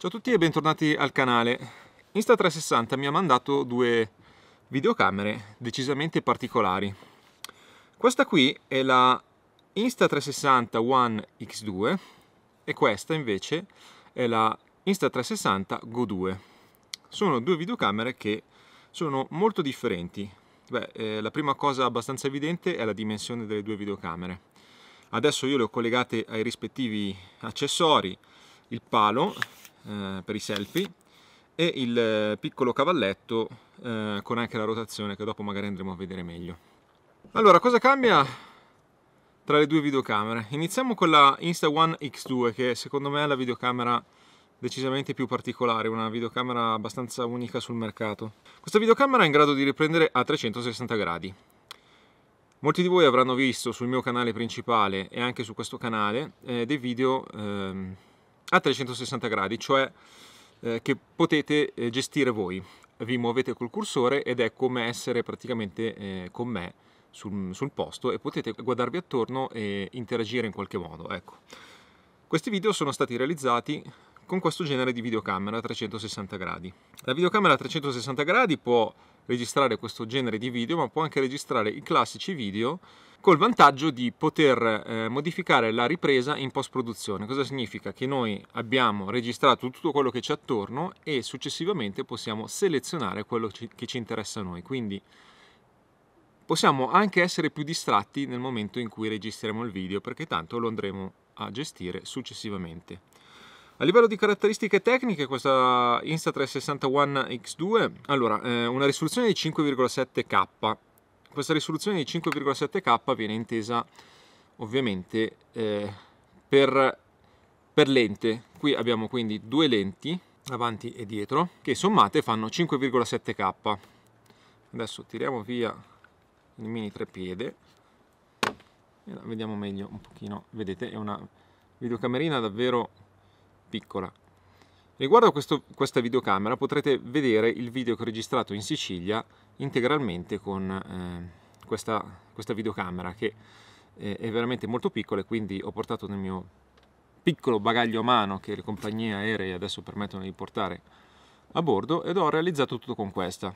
Ciao a tutti e bentornati al canale. Insta360 mi ha mandato due videocamere decisamente particolari. Questa qui è la Insta360 One X2 e questa invece è la Insta360 Go 2. Sono due videocamere che sono molto differenti. Beh, eh, la prima cosa abbastanza evidente è la dimensione delle due videocamere. Adesso io le ho collegate ai rispettivi accessori, il palo eh, per i selfie e il eh, piccolo cavalletto eh, con anche la rotazione che dopo magari andremo a vedere meglio. Allora, cosa cambia tra le due videocamere? Iniziamo con la insta one X2 che secondo me è la videocamera decisamente più particolare, una videocamera abbastanza unica sul mercato. Questa videocamera è in grado di riprendere a 360 gradi. Molti di voi avranno visto sul mio canale principale e anche su questo canale eh, dei video eh, a 360 gradi, cioè eh, che potete eh, gestire voi. Vi muovete col cursore ed è come essere praticamente eh, con me sul, sul, posto e potete guardarvi attorno e interagire in qualche modo. Ecco. Questi video sono stati realizzati con questo genere di videocamera a 360 gradi. La videocamera a 360 gradi può registrare questo genere di video, ma può anche registrare i classici video col vantaggio di poter eh, modificare la ripresa in post-produzione. Cosa significa? Che noi abbiamo registrato tutto quello che c'è attorno e successivamente possiamo selezionare quello che ci interessa a noi. Quindi possiamo anche essere più distratti nel momento in cui registriamo il video, perché tanto lo andremo a gestire successivamente. A livello di caratteristiche tecniche questa Insta360 One X2, allora, eh, una risoluzione di 5,7K. Questa risoluzione di 5,7K viene intesa ovviamente eh, per, per lente. Qui abbiamo quindi due lenti, avanti e dietro, che sommate fanno 5,7K. Adesso tiriamo via il mini treppiede e la vediamo meglio un pochino. Vedete, è una videocamerina davvero piccola. Riguardo a questo, questa videocamera potrete vedere il video che ho registrato in Sicilia integralmente con eh, questa, questa, videocamera che eh, è veramente molto piccola e quindi ho portato nel mio piccolo bagaglio a mano che le compagnie aeree adesso permettono di portare a bordo ed ho realizzato tutto con questa.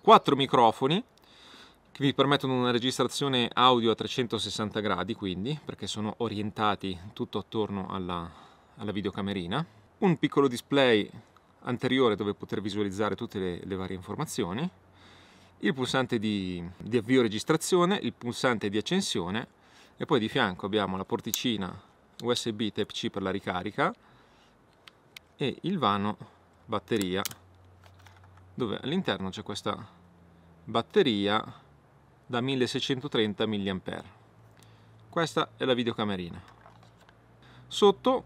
Quattro microfoni che vi permettono una registrazione audio a 360 gradi quindi perché sono orientati tutto attorno alla, alla videocamerina, un piccolo display anteriore dove poter visualizzare tutte le, le varie informazioni, il pulsante di, di avvio registrazione, il pulsante di accensione e poi di fianco abbiamo la porticina USB Type-C per la ricarica e il vano batteria dove all'interno c'è questa batteria da 1630 mAh. Questa è la videocamerina. Sotto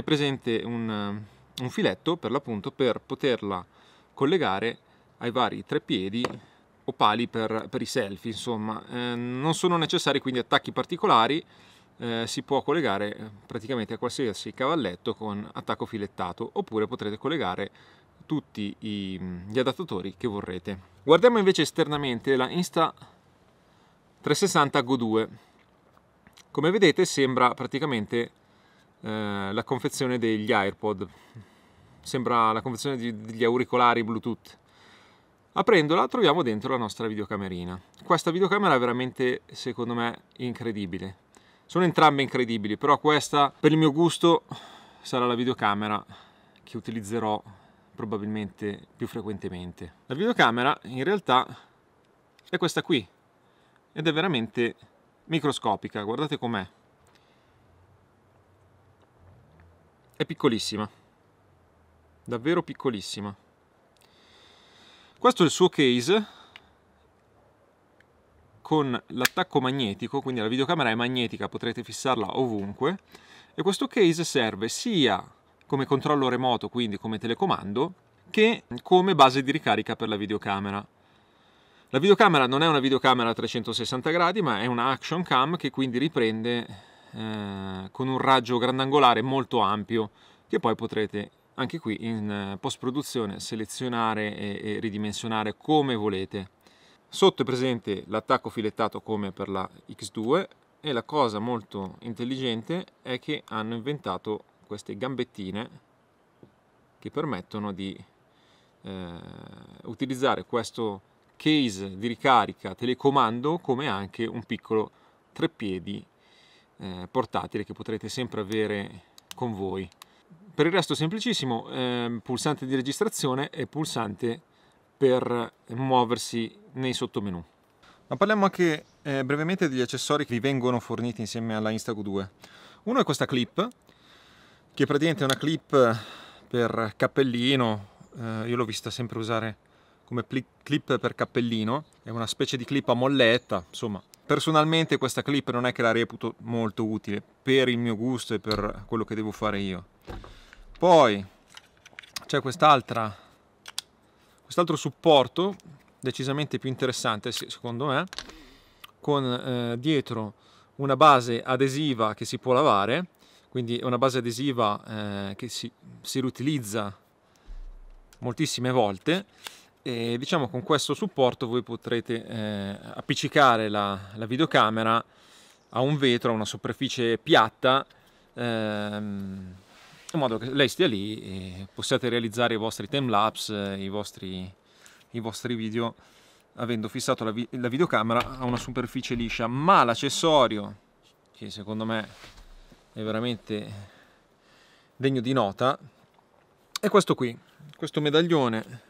è presente un, eh, un filetto per l'appunto per poterla collegare ai vari treppiedi o pali per, per i selfie, insomma, eh, non sono necessari quindi attacchi particolari, eh, si può collegare eh, praticamente a qualsiasi cavalletto con attacco filettato, oppure potrete collegare tutti i, mm, gli adattatori che vorrete. Guardiamo invece esternamente la Insta 360 Go 2. Come vedete sembra praticamente eh, la confezione degli AirPod. Sembra la confezione di, degli auricolari Bluetooth. Aprendola troviamo dentro la nostra videocamerina. Questa videocamera è veramente, secondo me, incredibile. Sono entrambe incredibili, però questa, per il mio gusto, sarà la videocamera che utilizzerò probabilmente più frequentemente. La videocamera, in realtà, è questa qui ed è veramente microscopica, guardate com'è. è piccolissima, davvero piccolissima. Questo è il suo case con l'attacco magnetico, quindi la videocamera è magnetica, potrete fissarla ovunque, e questo case serve sia come controllo remoto, quindi come telecomando, che come base di ricarica per la videocamera. La videocamera non è una videocamera a 360 gradi, ma è una action cam che quindi riprende eh, con un raggio grandangolare molto ampio che poi potrete anche qui in eh, post produzione selezionare e, e ridimensionare come volete. Sotto è presente l'attacco filettato come per la X2 e la cosa molto intelligente è che hanno inventato queste gambettine che permettono di eh, utilizzare questo case di ricarica telecomando come anche un piccolo treppiedi eh, portatile che potrete sempre avere con voi. Per il resto è semplicissimo, eh, pulsante di registrazione e pulsante per muoversi nei sottomenu. Ma parliamo anche eh, brevemente degli accessori che vi vengono forniti insieme alla Instago2. Uno è questa clip, che è praticamente una clip per cappellino, eh, io l'ho vista sempre usare come clip per cappellino, è una specie di clip a molletta, insomma Personalmente questa clip non è che la reputo molto utile per il mio gusto e per quello che devo fare io. Poi c'è quest'altra, quest'altro supporto decisamente più interessante secondo me, con eh, dietro una base adesiva che si può lavare, quindi è una base adesiva eh, che si, si riutilizza moltissime volte e diciamo con questo supporto voi potrete eh, appiccicare la, la, videocamera a un vetro, a una superficie piatta ehm, in modo che lei stia lì e possiate realizzare i vostri time lapse, eh, i vostri, i vostri video avendo fissato la, vi la videocamera a una superficie liscia ma l'accessorio che secondo me è veramente degno di nota è questo qui questo medaglione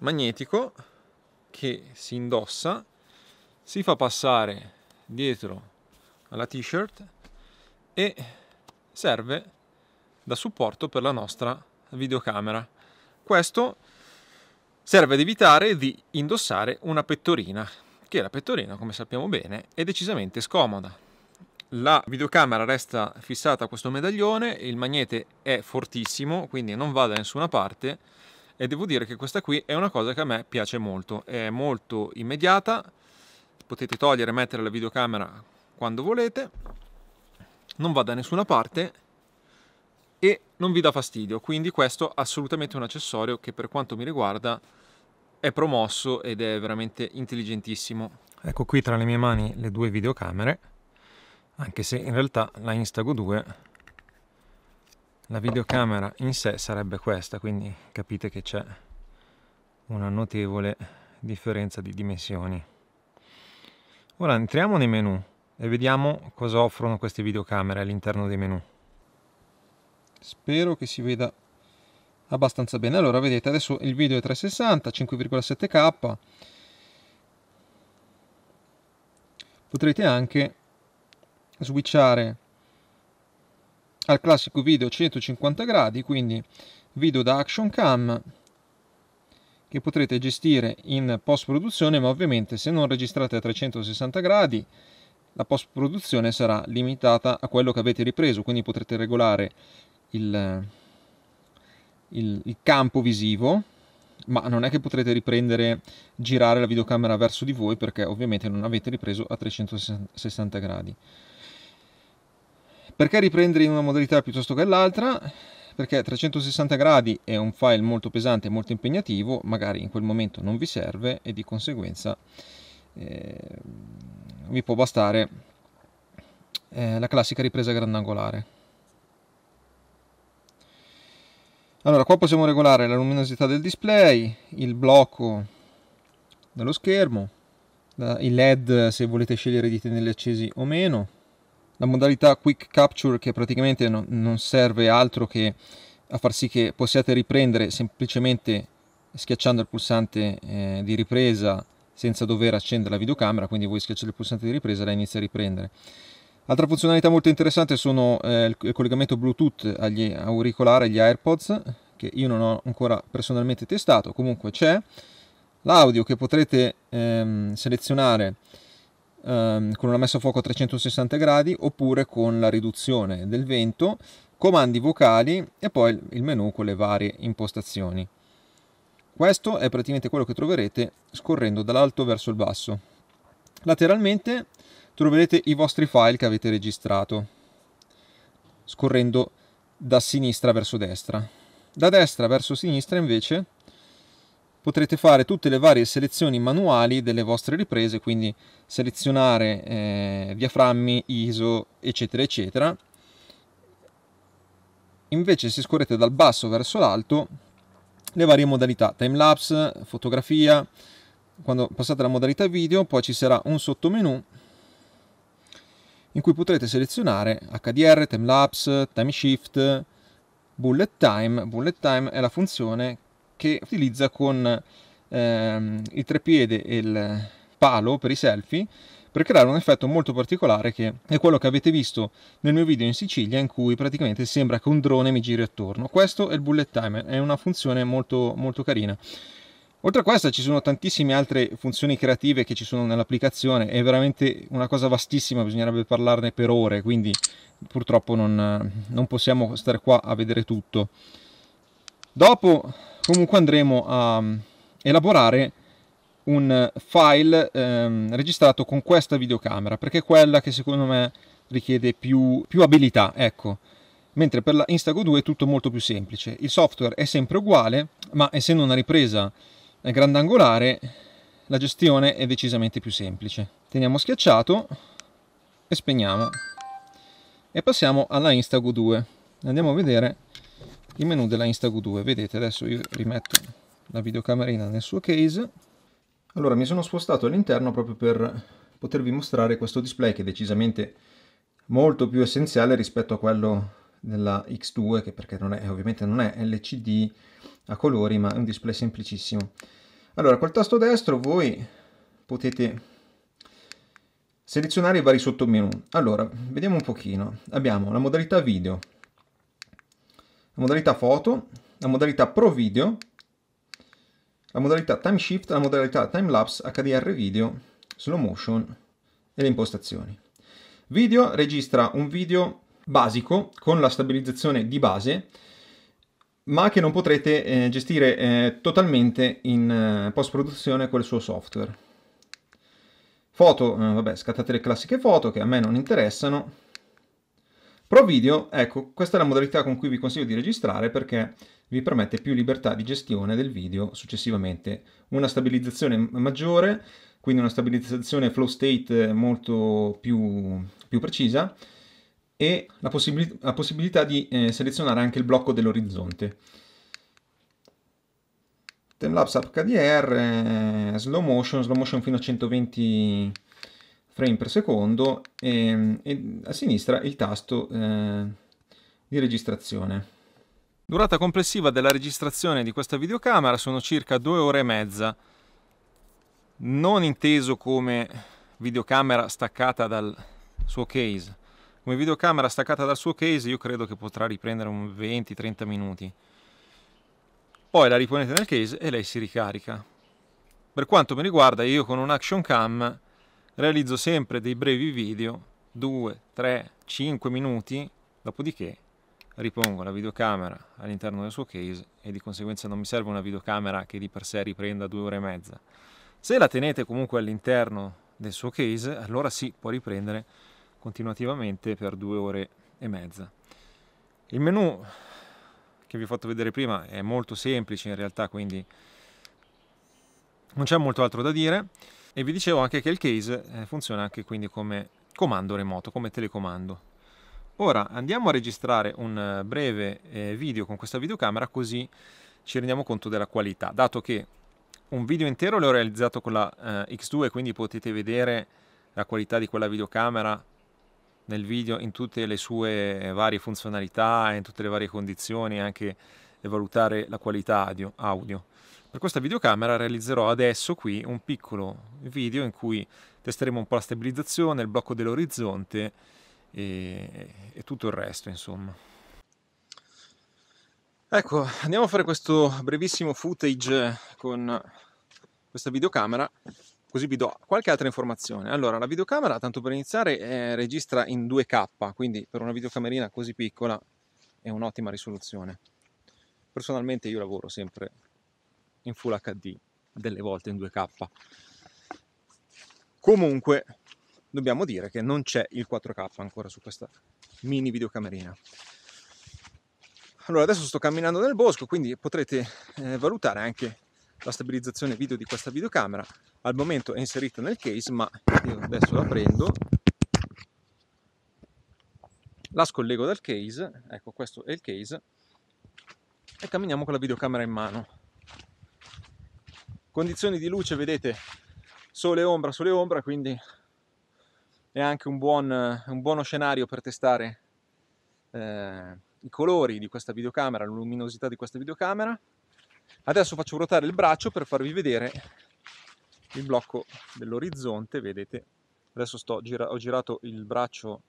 magnetico che si indossa, si fa passare dietro alla t-shirt e serve da supporto per la nostra videocamera. Questo serve ad evitare di indossare una pettorina, che la pettorina, come sappiamo bene, è decisamente scomoda. La videocamera resta fissata a questo medaglione, il magnete è fortissimo, quindi non va da nessuna parte, e devo dire che questa qui è una cosa che a me piace molto, è molto immediata, potete togliere e mettere la videocamera quando volete, non va da nessuna parte e non vi dà fastidio, quindi questo è assolutamente un accessorio che per quanto mi riguarda è promosso ed è veramente intelligentissimo. Ecco qui tra le mie mani le due videocamere, anche se in realtà la Instago 2 la videocamera in sé sarebbe questa, quindi capite che c'è una notevole differenza di dimensioni. Ora entriamo nei menu e vediamo cosa offrono queste videocamere all'interno dei menu. Spero che si veda abbastanza bene. Allora, vedete, adesso il video è 360, 5,7K. Potrete anche switchare al classico video 150 gradi, quindi video da action cam che potrete gestire in post produzione, ma ovviamente se non registrate a 360 gradi la post produzione sarà limitata a quello che avete ripreso, quindi potrete regolare il, il, il campo visivo ma non è che potrete riprendere, girare la videocamera verso di voi perché ovviamente non avete ripreso a 360 gradi. Perché riprendere in una modalità piuttosto che l'altra? Perché 360 gradi è un file molto pesante e molto impegnativo, magari in quel momento non vi serve e di conseguenza eh, vi può bastare eh, la classica ripresa grandangolare. Allora, qua possiamo regolare la luminosità del display, il blocco dello schermo, i LED se volete scegliere di tenerli accesi o meno, la modalità quick capture che praticamente no, non serve altro che a far sì che possiate riprendere semplicemente schiacciando il pulsante eh, di ripresa senza dover accendere la videocamera, quindi voi schiacciate il pulsante di ripresa e la inizia a riprendere. Altra funzionalità molto interessante sono eh, il collegamento Bluetooth agli auricolari, agli AirPods, che io non ho ancora personalmente testato, comunque c'è. L'audio che potrete ehm, selezionare ehm, con una messa a fuoco a 360 gradi oppure con la riduzione del vento, comandi vocali e poi il menu con le varie impostazioni. Questo è praticamente quello che troverete scorrendo dall'alto verso il basso. Lateralmente troverete i vostri file che avete registrato, scorrendo da sinistra verso destra. Da destra verso sinistra invece potrete fare tutte le varie selezioni manuali delle vostre riprese, quindi selezionare eh, diaframmi, ISO, eccetera, eccetera. Invece se scorrete dal basso verso l'alto, le varie modalità, timelapse, fotografia, quando passate alla modalità video, poi ci sarà un sottomenu in cui potrete selezionare HDR, timelapse, time shift, bullet time. Bullet time è la funzione che utilizza con ehm, il treppiede e il palo per i selfie per creare un effetto molto particolare che è quello che avete visto nel mio video in Sicilia in cui praticamente sembra che un drone mi giri attorno. Questo è il bullet timer, è una funzione molto, molto carina. Oltre a questa ci sono tantissime altre funzioni creative che ci sono nell'applicazione, è veramente una cosa vastissima, bisognerebbe parlarne per ore, quindi purtroppo non, non possiamo stare qua a vedere tutto. Dopo comunque andremo a mm, elaborare un file ehm, registrato con questa videocamera perché è quella che secondo me richiede più, più abilità, ecco. Mentre per la Instago 2 è tutto molto più semplice. Il software è sempre uguale, ma essendo una ripresa grandangolare la gestione è decisamente più semplice. Teniamo schiacciato e spegniamo. E passiamo alla Instago 2. Andiamo a vedere il menu della Instago2 vedete adesso io rimetto la videocamerina nel suo case allora mi sono spostato all'interno proprio per potervi mostrare questo display che è decisamente molto più essenziale rispetto a quello della X2 che perché non è, ovviamente non è LCD a colori ma è un display semplicissimo allora col tasto destro voi potete selezionare i vari sottomenu allora vediamo un pochino abbiamo la modalità video la modalità foto, la modalità pro video, la modalità time shift, la modalità time lapse, HDR video, slow motion e le impostazioni. Video registra un video basico con la stabilizzazione di base ma che non potrete eh, gestire eh, totalmente in eh, post produzione col suo software. Foto, eh, vabbè, scattate le classiche foto che a me non interessano Pro Video, ecco, questa è la modalità con cui vi consiglio di registrare perché vi permette più libertà di gestione del video successivamente, una stabilizzazione maggiore, quindi una stabilizzazione flow state eh, molto più, più precisa e la, possibil la possibilità di eh, selezionare anche il blocco dell'orizzonte. Timelapse HDR, eh, slow motion, slow motion fino a 120 frame per secondo e, ehm, e a sinistra il tasto eh, di registrazione. Durata complessiva della registrazione di questa videocamera sono circa due ore e mezza, non inteso come videocamera staccata dal suo case. Come videocamera staccata dal suo case io credo che potrà riprendere un 20-30 minuti. Poi la riponete nel case e lei si ricarica. Per quanto mi riguarda io con un action cam realizzo sempre dei brevi video, 2, 3, 5 minuti, dopodiché ripongo la videocamera all'interno del suo case e di conseguenza non mi serve una videocamera che di per sé riprenda due ore e mezza. Se la tenete comunque all'interno del suo case, allora sì, può riprendere continuativamente per due ore e mezza. Il menu che vi ho fatto vedere prima è molto semplice in realtà, quindi non c'è molto altro da dire. E vi dicevo anche che il case eh, funziona anche quindi come comando remoto, come telecomando. Ora andiamo a registrare un eh, breve eh, video con questa videocamera così ci rendiamo conto della qualità, dato che un video intero l'ho realizzato con la eh, X2, quindi potete vedere la qualità di quella videocamera nel video in tutte le sue varie funzionalità, in tutte le varie condizioni, anche valutare la qualità audio. Per questa videocamera realizzerò adesso qui un piccolo video in cui testeremo un po' la stabilizzazione, il blocco dell'orizzonte e, e tutto il resto insomma. Ecco, andiamo a fare questo brevissimo footage con questa videocamera così vi do qualche altra informazione. Allora, la videocamera, tanto per iniziare, eh, registra in 2K, quindi per una videocamerina così piccola è un'ottima risoluzione. Personalmente io lavoro sempre in Full HD, delle volte in 2K. Comunque dobbiamo dire che non c'è il 4K ancora su questa mini videocamerina. Allora adesso sto camminando nel bosco, quindi potrete eh, valutare anche la stabilizzazione video di questa videocamera. Al momento è inserita nel case, ma io adesso la prendo, la scollego dal case, ecco questo è il case, e camminiamo con la videocamera in mano. Condizioni di luce, vedete, sole e ombra, sole e ombra, quindi è anche un, buon, un buono scenario per testare eh, i colori di questa videocamera, la luminosità di questa videocamera. Adesso faccio ruotare il braccio per farvi vedere il blocco dell'orizzonte, vedete. Adesso sto, gira, ho girato il braccio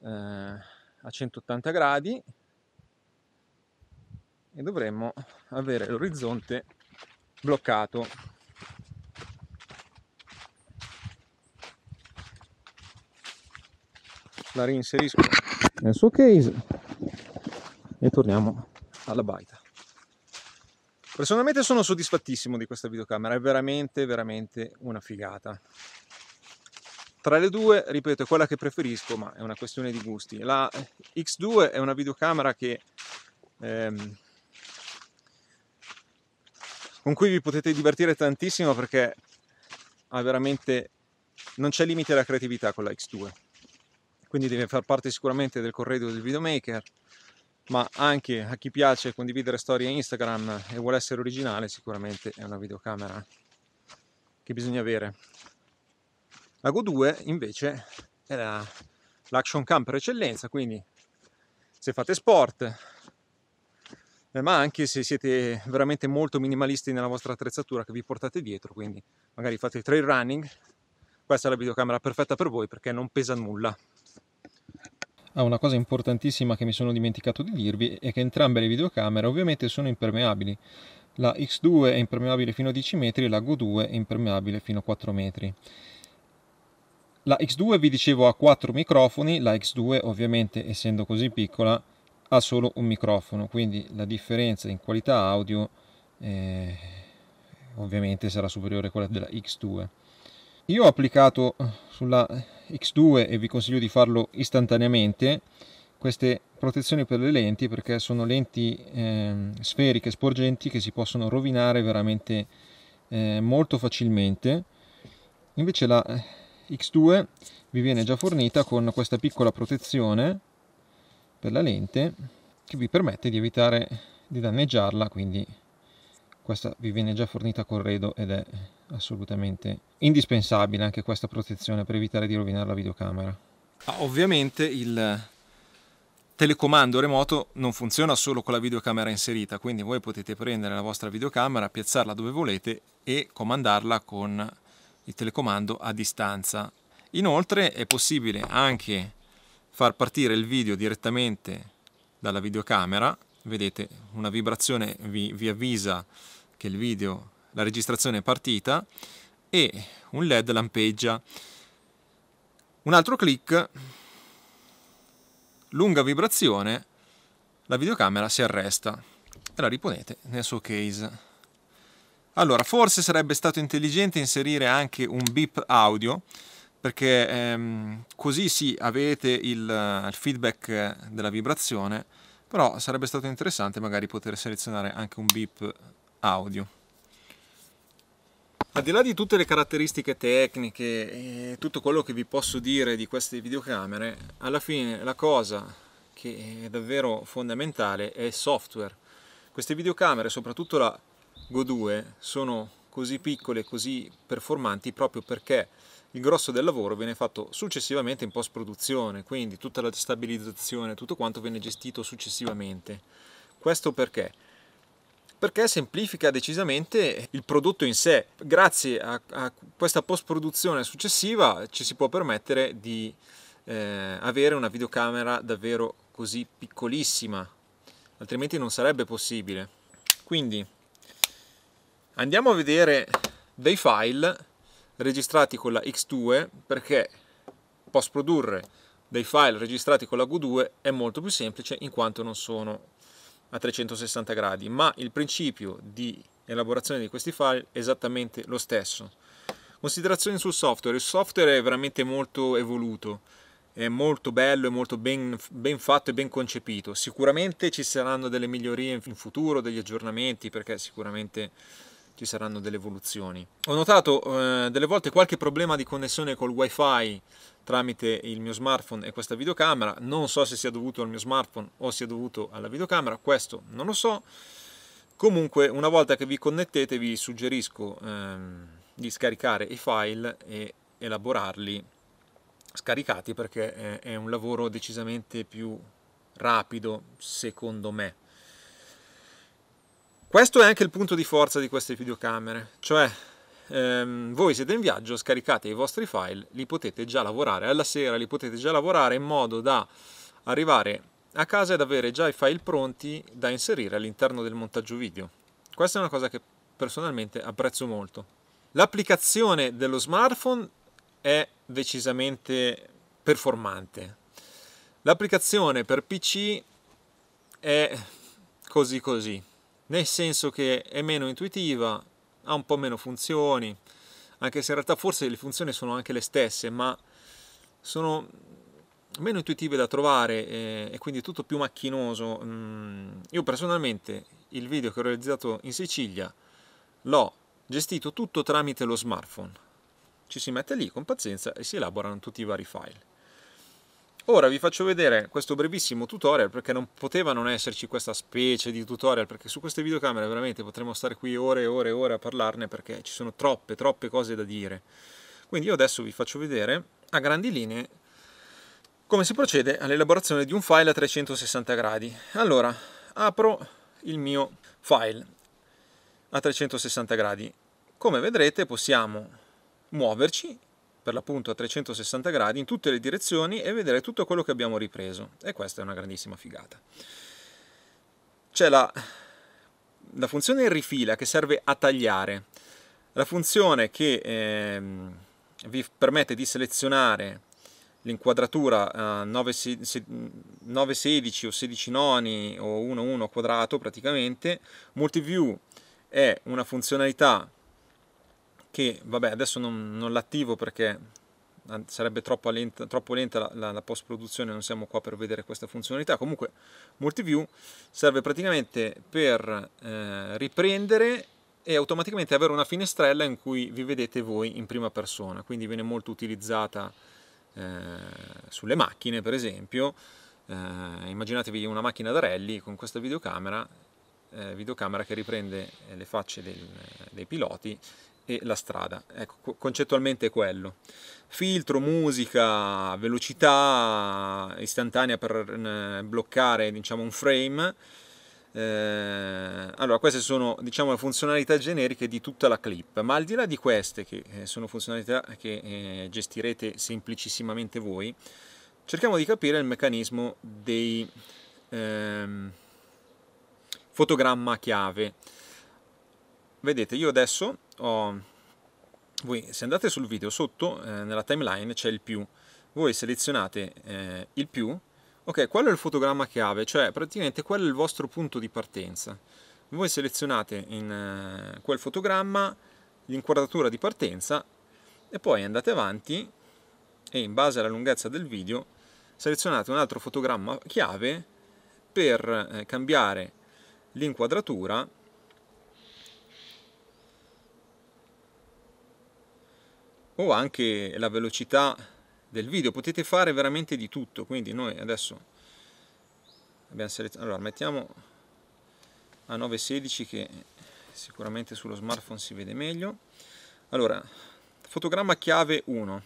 eh, a 180 gradi e dovremmo avere l'orizzonte bloccato la reinserisco nel suo case e torniamo alla baita personalmente sono soddisfattissimo di questa videocamera è veramente veramente una figata tra le due ripeto è quella che preferisco ma è una questione di gusti la X2 è una videocamera che ehm, con cui vi potete divertire tantissimo perché ha veramente non c'è limite alla creatività con la X2 quindi deve far parte sicuramente del corredo del videomaker ma anche a chi piace condividere storie Instagram e vuole essere originale sicuramente è una videocamera che bisogna avere la Go 2 invece è la, l'action cam per eccellenza quindi se fate sport eh, ma anche se siete veramente molto minimalisti nella vostra attrezzatura che vi portate dietro, quindi magari fate trail running, questa è la videocamera perfetta per voi perché non pesa nulla. Ah, una cosa importantissima che mi sono dimenticato di dirvi è che entrambe le videocamere ovviamente sono impermeabili. La X2 è impermeabile fino a 10 metri e la Go2 è impermeabile fino a 4 metri. La X2 vi dicevo ha 4 microfoni, la X2 ovviamente essendo così piccola ha solo un microfono, quindi la differenza in qualità audio eh, ovviamente sarà superiore a quella della X2. Io ho applicato sulla X2 e vi consiglio di farlo istantaneamente queste protezioni per le lenti perché sono lenti eh, sferiche sporgenti che si possono rovinare veramente eh, molto facilmente invece la eh, X2 vi viene già fornita con questa piccola protezione per la lente che vi permette di evitare di danneggiarla quindi questa vi viene già fornita col redo ed è assolutamente indispensabile anche questa protezione per evitare di rovinare la videocamera ah, ovviamente il telecomando remoto non funziona solo con la videocamera inserita quindi voi potete prendere la vostra videocamera piazzarla dove volete e comandarla con il telecomando a distanza inoltre è possibile anche far partire il video direttamente dalla videocamera, vedete una vibrazione vi, vi avvisa che il video, la registrazione è partita e un led lampeggia. Un altro clic, lunga vibrazione, la videocamera si arresta e la riponete nel suo case. Allora, forse sarebbe stato intelligente inserire anche un beep audio perché ehm, così sì avete il, eh, il feedback della vibrazione, però sarebbe stato interessante magari poter selezionare anche un beep audio. Al di là di tutte le caratteristiche tecniche e tutto quello che vi posso dire di queste videocamere, alla fine la cosa che è davvero fondamentale è il software. Queste videocamere, soprattutto la Go 2, sono così piccole e così performanti proprio perché il grosso del lavoro viene fatto successivamente in post produzione, quindi tutta la stabilizzazione, tutto quanto viene gestito successivamente. Questo perché? Perché semplifica decisamente il prodotto in sé. Grazie a, a questa post produzione successiva ci si può permettere di eh, avere una videocamera davvero così piccolissima, altrimenti non sarebbe possibile. Quindi Andiamo a vedere dei file registrati con la X2 perché post produrre dei file registrati con la Q2 è molto più semplice in quanto non sono a 360 gradi, ma il principio di elaborazione di questi file è esattamente lo stesso. Considerazioni sul software, il software è veramente molto evoluto, è molto bello, è molto ben, ben, fatto e ben concepito. Sicuramente ci saranno delle migliorie in futuro, degli aggiornamenti, perché sicuramente ci saranno delle evoluzioni. Ho notato eh, delle volte qualche problema di connessione col wifi tramite il mio smartphone e questa videocamera, non so se sia dovuto al mio smartphone o sia dovuto alla videocamera, questo non lo so. Comunque una volta che vi connettete vi suggerisco ehm, di scaricare i file e elaborarli scaricati perché eh, è un lavoro decisamente più rapido secondo me. Questo è anche il punto di forza di queste videocamere, cioè ehm, voi siete in viaggio, scaricate i vostri file, li potete già lavorare alla sera, li potete già lavorare in modo da arrivare a casa ed avere già i file pronti da inserire all'interno del montaggio video. Questa è una cosa che personalmente apprezzo molto. L'applicazione dello smartphone è decisamente performante. L'applicazione per PC è così così nel senso che è meno intuitiva, ha un po' meno funzioni, anche se in realtà forse le funzioni sono anche le stesse, ma sono meno intuitive da trovare eh, e quindi tutto più macchinoso. Mm, io personalmente il video che ho realizzato in Sicilia l'ho gestito tutto tramite lo smartphone. Ci si mette lì con pazienza e si elaborano tutti i vari file. Ora vi faccio vedere questo brevissimo tutorial perché non poteva non esserci questa specie di tutorial perché su queste videocamere veramente potremmo stare qui ore e ore e ore a parlarne perché ci sono troppe troppe cose da dire. Quindi io adesso vi faccio vedere a grandi linee come si procede all'elaborazione di un file a 360 gradi. Allora, apro il mio file a 360 gradi. Come vedrete possiamo muoverci per l'appunto a 360 gradi in tutte le direzioni e vedere tutto quello che abbiamo ripreso e questa è una grandissima figata c'è la, la, funzione rifila che serve a tagliare la funzione che eh, vi permette di selezionare l'inquadratura eh, 9, o 16 noni o 1,1 quadrato praticamente multiview è una funzionalità che vabbè adesso non, non l'attivo perché eh, sarebbe troppo lenta, troppo lenta la, la, la, post produzione non siamo qua per vedere questa funzionalità comunque multiview serve praticamente per eh, riprendere e automaticamente avere una finestrella in cui vi vedete voi in prima persona quindi viene molto utilizzata eh, sulle macchine per esempio eh, immaginatevi una macchina da rally con questa videocamera eh, videocamera che riprende le facce del, dei piloti e la strada. Ecco, concettualmente è quello. Filtro, musica, velocità istantanea per bloccare diciamo, un frame. Eh, allora, queste sono diciamo, le funzionalità generiche di tutta la clip, ma al di là di queste, che eh, sono funzionalità che eh, gestirete semplicissimamente voi, cerchiamo di capire il meccanismo dei ehm, fotogramma chiave. Vedete, io adesso ho... voi se andate sul video sotto eh, nella timeline c'è il più voi selezionate eh, il più ok qual è il fotogramma chiave cioè praticamente qual è il vostro punto di partenza voi selezionate in eh, quel fotogramma l'inquadratura di partenza e poi andate avanti e in base alla lunghezza del video selezionate un altro fotogramma chiave per eh, cambiare l'inquadratura o anche la velocità del video potete fare veramente di tutto quindi noi adesso abbiamo selezionato allora mettiamo a 916 che sicuramente sullo smartphone si vede meglio allora fotogramma chiave 1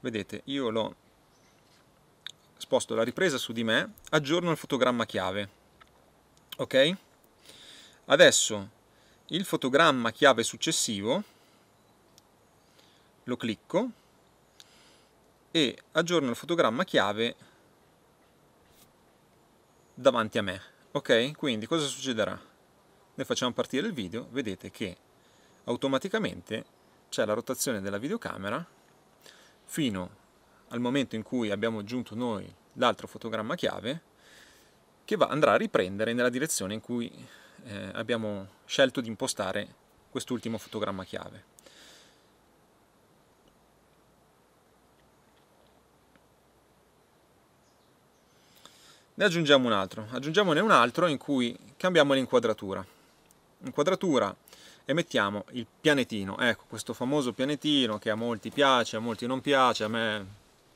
vedete io l'ho sposto la ripresa su di me aggiorno il fotogramma chiave ok adesso il fotogramma chiave successivo lo clicco e aggiorno il fotogramma chiave davanti a me. Ok? Quindi cosa succederà? Noi facciamo partire il video, vedete che automaticamente c'è la rotazione della videocamera fino al momento in cui abbiamo aggiunto noi l'altro fotogramma chiave che va, andrà a riprendere nella direzione in cui eh, abbiamo scelto di impostare quest'ultimo fotogramma chiave. Ne aggiungiamo un altro, aggiungiamone un altro in cui cambiamo l'inquadratura. Inquadratura e mettiamo il pianetino, ecco questo famoso pianetino che a molti piace, a molti non piace, a me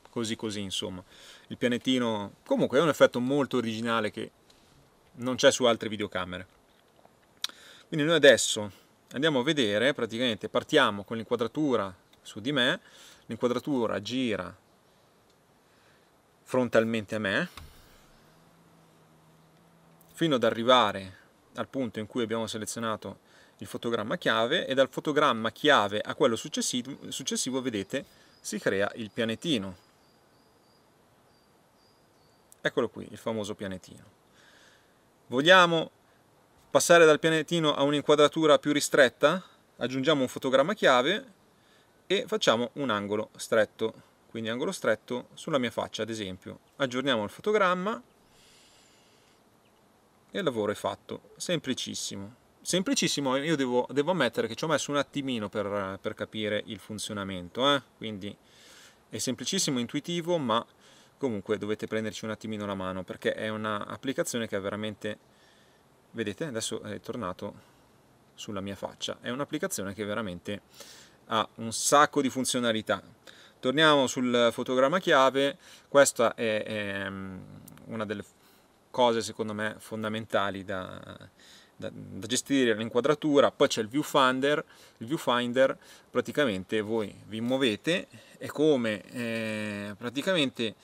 così così insomma. Il pianetino comunque è un effetto molto originale che non c'è su altre videocamere. Quindi noi adesso andiamo a vedere, praticamente partiamo con l'inquadratura su di me, l'inquadratura gira frontalmente a me, fino ad arrivare al punto in cui abbiamo selezionato il fotogramma chiave e dal fotogramma chiave a quello successivo, successivo vedete si crea il pianetino. Eccolo qui, il famoso pianetino. Vogliamo passare dal pianetino a un'inquadratura più ristretta? Aggiungiamo un fotogramma chiave e facciamo un angolo stretto, quindi angolo stretto sulla mia faccia ad esempio. Aggiorniamo il fotogramma e il lavoro è fatto, semplicissimo. Semplicissimo, io devo, devo ammettere che ci ho messo un attimino per, per capire il funzionamento, eh? quindi è semplicissimo, intuitivo, ma comunque dovete prenderci un attimino la mano perché è un'applicazione che è veramente, vedete, adesso è tornato sulla mia faccia, è un'applicazione che veramente ha un sacco di funzionalità. Torniamo sul fotogramma chiave, questa è, è mm, una delle cose secondo me fondamentali da, da, da gestire, l'inquadratura, poi c'è il viewfinder, il viewfinder praticamente voi vi muovete, è come eh, praticamente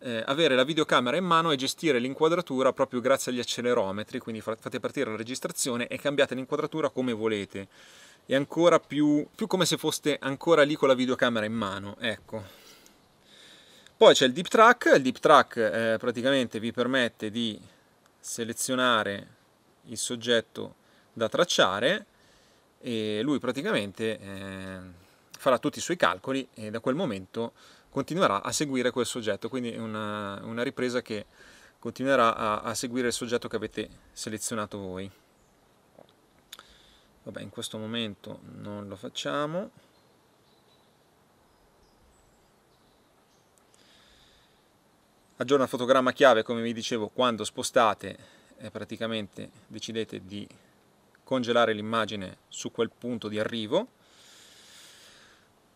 eh, avere la videocamera in mano e gestire l'inquadratura proprio grazie agli accelerometri, quindi fate partire la registrazione e cambiate l'inquadratura come volete. È ancora più, più come se foste ancora lì con la videocamera in mano, ecco. Poi c'è il deep track, il deep track eh, praticamente vi permette di selezionare il soggetto da tracciare e lui praticamente eh, farà tutti i suoi calcoli e da quel momento continuerà a seguire quel soggetto, quindi una, una ripresa che continuerà a, a, seguire il soggetto che avete selezionato voi. Vabbè, in questo momento non lo facciamo. aggiorna il fotogramma chiave come vi dicevo quando spostate eh, praticamente decidete di congelare l'immagine su quel punto di arrivo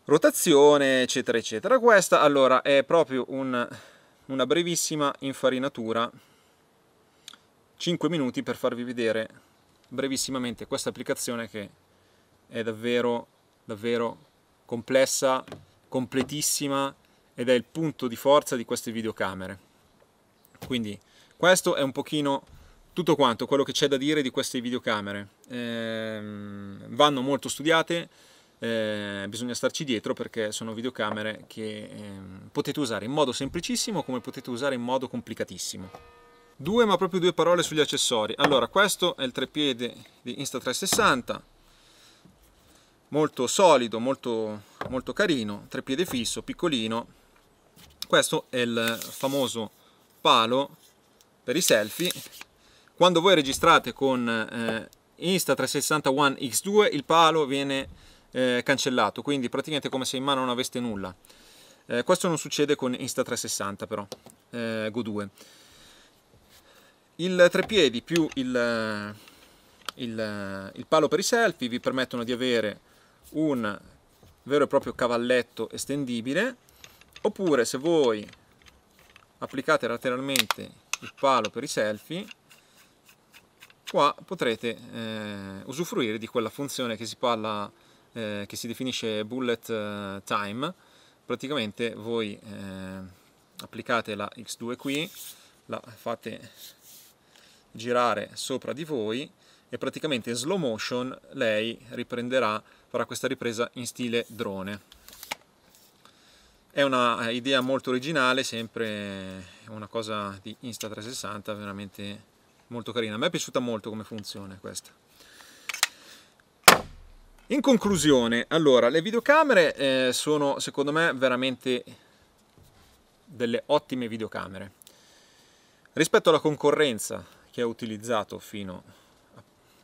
rotazione eccetera eccetera questa allora è proprio un, una brevissima infarinatura 5 minuti per farvi vedere brevissimamente questa applicazione che è davvero davvero complessa completissima ed è il punto di forza di queste videocamere. Quindi questo è un pochino tutto quanto quello che c'è da dire di queste videocamere. Eh, vanno molto studiate, eh, bisogna starci dietro perché sono videocamere che eh, potete usare in modo semplicissimo come potete usare in modo complicatissimo. Due, ma proprio due parole sugli accessori. Allora, questo è il treppiede di Insta360, molto solido, molto, molto carino, treppiede fisso, piccolino, questo è il famoso palo per i selfie quando voi registrate con eh, Insta360 One X2 il palo viene eh, cancellato quindi praticamente come se in mano non aveste nulla eh, questo non succede con Insta360 però eh, Go 2 il trepiedi più il, il, il palo per i selfie vi permettono di avere un vero e proprio cavalletto estendibile oppure se voi applicate lateralmente il palo per i selfie qua potrete eh, usufruire di quella funzione che si parla eh, che si definisce bullet eh, time praticamente voi eh, applicate la x2 qui la fate girare sopra di voi e praticamente in slow motion lei riprenderà farà questa ripresa in stile drone è una eh, idea molto originale, sempre una cosa di Insta360, veramente molto carina. A me è piaciuta molto come funzione questa. In conclusione, allora, le videocamere eh, sono secondo me veramente delle ottime videocamere. Rispetto alla concorrenza che ho utilizzato fino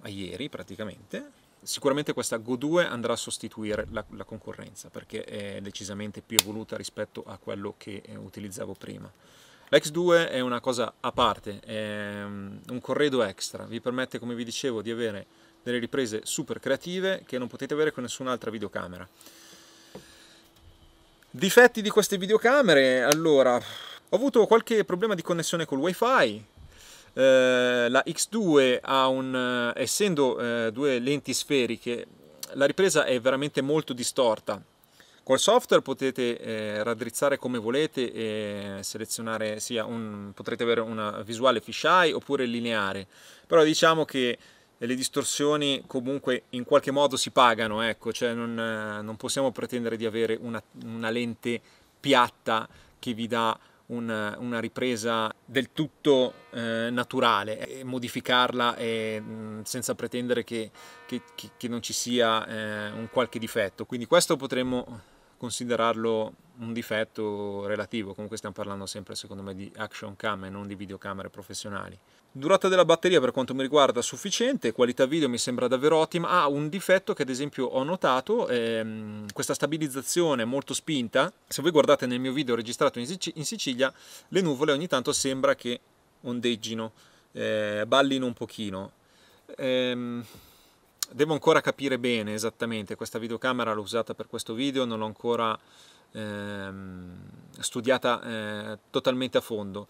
a ieri praticamente, sicuramente questa Go 2 andrà a sostituire la, la, concorrenza perché è decisamente più evoluta rispetto a quello che eh, utilizzavo prima. lx 2 è una cosa a parte, è mm, un corredo extra, vi permette come vi dicevo di avere delle riprese super creative che non potete avere con nessun'altra videocamera. Difetti di queste videocamere, allora, ho avuto qualche problema di connessione col wifi, eh, la X2 ha un, eh, essendo eh, due lenti sferiche, la ripresa è veramente molto distorta. Col software potete eh, raddrizzare come volete e selezionare sia un, potrete avere una visuale fisheye oppure lineare, però diciamo che le distorsioni comunque in qualche modo si pagano, ecco, cioè non, eh, non possiamo pretendere di avere una, una lente piatta che vi dà una, una ripresa del tutto eh, naturale, e modificarla e, mh, mm, senza pretendere che, che, che, non ci sia eh, un qualche difetto. Quindi questo potremmo considerarlo un difetto relativo, comunque stiamo parlando sempre secondo me di action cam e non di videocamere professionali. Durata della batteria per quanto mi riguarda sufficiente, qualità video mi sembra davvero ottima, ha ah, un difetto che ad esempio ho notato, ehm, questa stabilizzazione molto spinta, se voi guardate nel mio video registrato in, Sic in Sicilia, le nuvole ogni tanto sembra che ondeggino, eh, ballino un pochino. Ehm, devo ancora capire bene esattamente, questa videocamera l'ho usata per questo video, non l'ho ancora ehm, studiata eh, totalmente a fondo.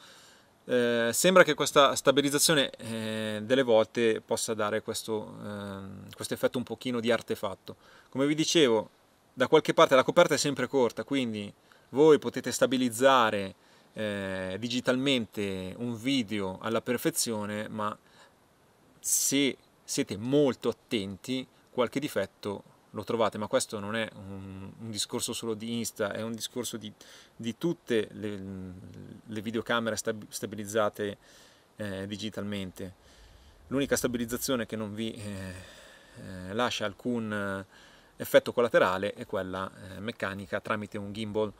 Eh, sembra che questa stabilizzazione eh, delle volte possa dare questo, ehm, questo effetto un pochino di artefatto. Come vi dicevo, da qualche parte la coperta è sempre corta, quindi voi potete stabilizzare eh, digitalmente un video alla perfezione, ma se siete molto attenti qualche difetto lo trovate, ma questo non è un, un discorso solo di Insta, è un discorso di, di tutte le, le, videocamere stabilizzate eh, digitalmente. L'unica stabilizzazione che non vi eh, eh lascia alcun eh, effetto collaterale è quella eh, meccanica tramite un gimbal.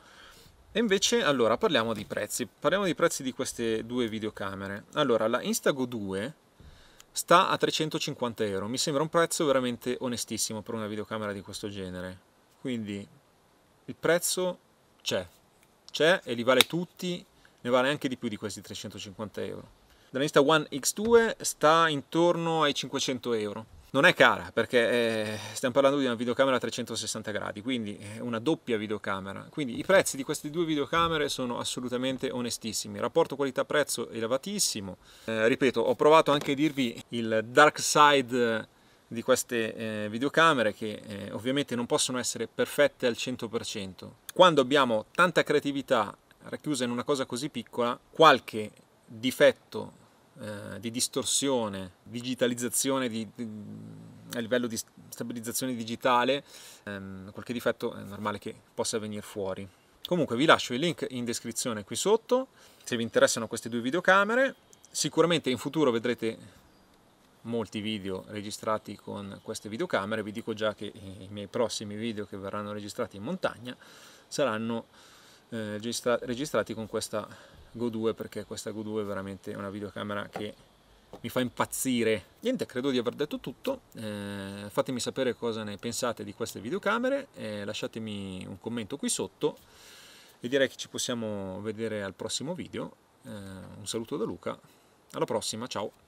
E invece, allora, parliamo di prezzi. Parliamo di prezzi di queste due videocamere. Allora, la Instago 2 sta a 350 euro mi sembra un prezzo veramente onestissimo per una videocamera di questo genere quindi il prezzo c'è c'è e li vale tutti ne vale anche di più di questi 350 euro la lista One X2 sta intorno ai 500 euro non è cara perché eh, stiamo parlando di una videocamera a 360 gradi, quindi eh, una doppia videocamera. Quindi i prezzi di queste due videocamere sono assolutamente onestissimi. rapporto qualità-prezzo elevatissimo. Eh, ripeto, ho provato anche a dirvi il dark side di queste eh, videocamere che eh, ovviamente non possono essere perfette al 100%. Quando abbiamo tanta creatività racchiusa in una cosa così piccola, qualche difetto eh, di distorsione, digitalizzazione di, di, a livello di stabilizzazione digitale, ehm, qualche difetto è normale che possa venire fuori. Comunque vi lascio il link in descrizione qui sotto, se vi interessano queste due videocamere, sicuramente in futuro vedrete molti video registrati con queste videocamere, vi dico già che i miei prossimi video che verranno registrati in montagna saranno eh, registrati con questa Go 2 perché questa Go 2 è veramente una videocamera che mi fa impazzire. Niente, credo di aver detto tutto, eh, fatemi sapere cosa ne pensate di queste videocamere, eh, lasciatemi un commento qui sotto e direi che ci possiamo vedere al prossimo video. Eh, un saluto da Luca, alla prossima, ciao!